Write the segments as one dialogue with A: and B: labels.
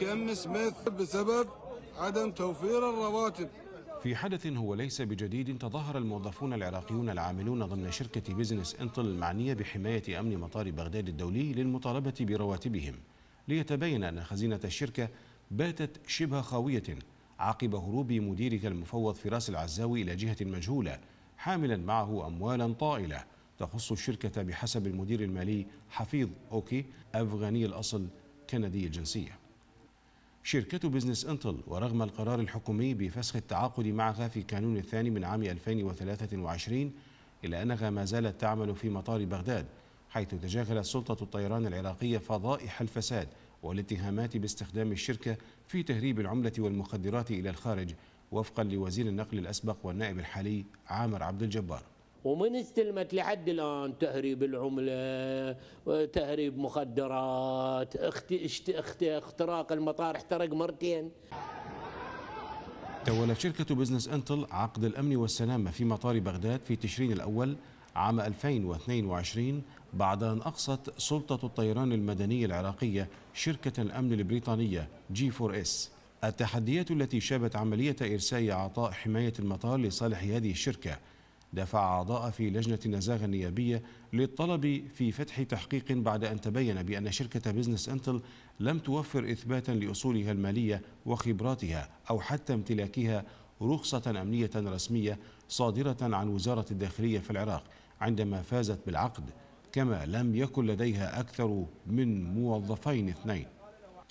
A: كم سميث بسبب عدم توفير الرواتب في حدث هو ليس بجديد تظاهر الموظفون العراقيون العاملون ضمن شركة بيزنس انتل المعنية بحماية أمن مطار بغداد الدولي للمطالبة برواتبهم ليتبين أن خزينة الشركة باتت شبه خاوية عقب هروب مديرك المفوض فراس العزاوي إلى جهة مجهولة حاملا معه أموالا طائلة تخص الشركة بحسب المدير المالي حفيظ أوكي أفغاني الأصل كندي الجنسية شركة بزنس انتل ورغم القرار الحكومي بفسخ التعاقد معها في كانون الثاني من عام 2023 إلا أنها ما زالت تعمل في مطار بغداد حيث تجاهلت سلطة الطيران العراقية فضائح الفساد والاتهامات باستخدام الشركة في تهريب العملة والمخدرات إلى الخارج وفقا لوزير النقل الأسبق والنائب الحالي عامر عبد الجبار ومن استلمت لحد الآن تهريب العملة تهريب مخدرات اختراق المطار احترق مرتين تولت شركة بزنس انتل عقد الأمن والسلامة في مطار بغداد في تشرين الأول عام 2022 بعد أن أقصت سلطة الطيران المدني العراقية شركة الأمن البريطانية جي 4 اس التحديات التي شابت عملية إرساء عطاء حماية المطار لصالح هذه الشركة دفع أعضاء في لجنة النزاهة النيابية للطلب في فتح تحقيق بعد أن تبين بأن شركة بيزنس أنتل لم توفر إثباتا لأصولها المالية وخبراتها أو حتى امتلاكها رخصة أمنية رسمية صادرة عن وزارة الداخلية في العراق عندما فازت بالعقد كما لم يكن لديها أكثر من موظفين اثنين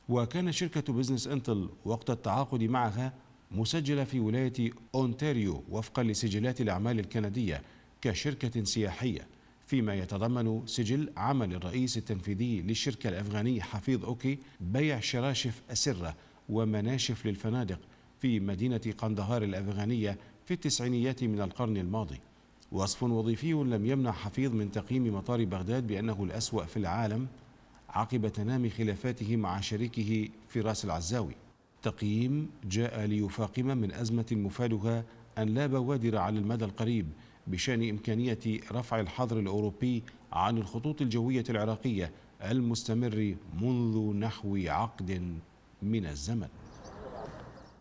A: وكان شركة بيزنس انتل وقت التعاقد معها مسجلة في ولاية أونتاريو وفقا لسجلات الأعمال الكندية كشركة سياحية فيما يتضمن سجل عمل الرئيس التنفيذي للشركة الأفغاني حفيظ أوكي بيع شراشف أسرة ومناشف للفنادق في مدينة قندهار الأفغانية في التسعينيات من القرن الماضي وصف وظيفي لم يمنع حفيظ من تقييم مطار بغداد بأنه الأسوأ في العالم عقب تنامي خلافاته مع شريكه فراس العزاوي التقييم جاء ليفاقم من أزمة مفادها أن لا بوادر على المدى القريب بشأن إمكانية رفع الحظر الأوروبي عن الخطوط الجوية العراقية المستمر منذ نحو عقد من الزمن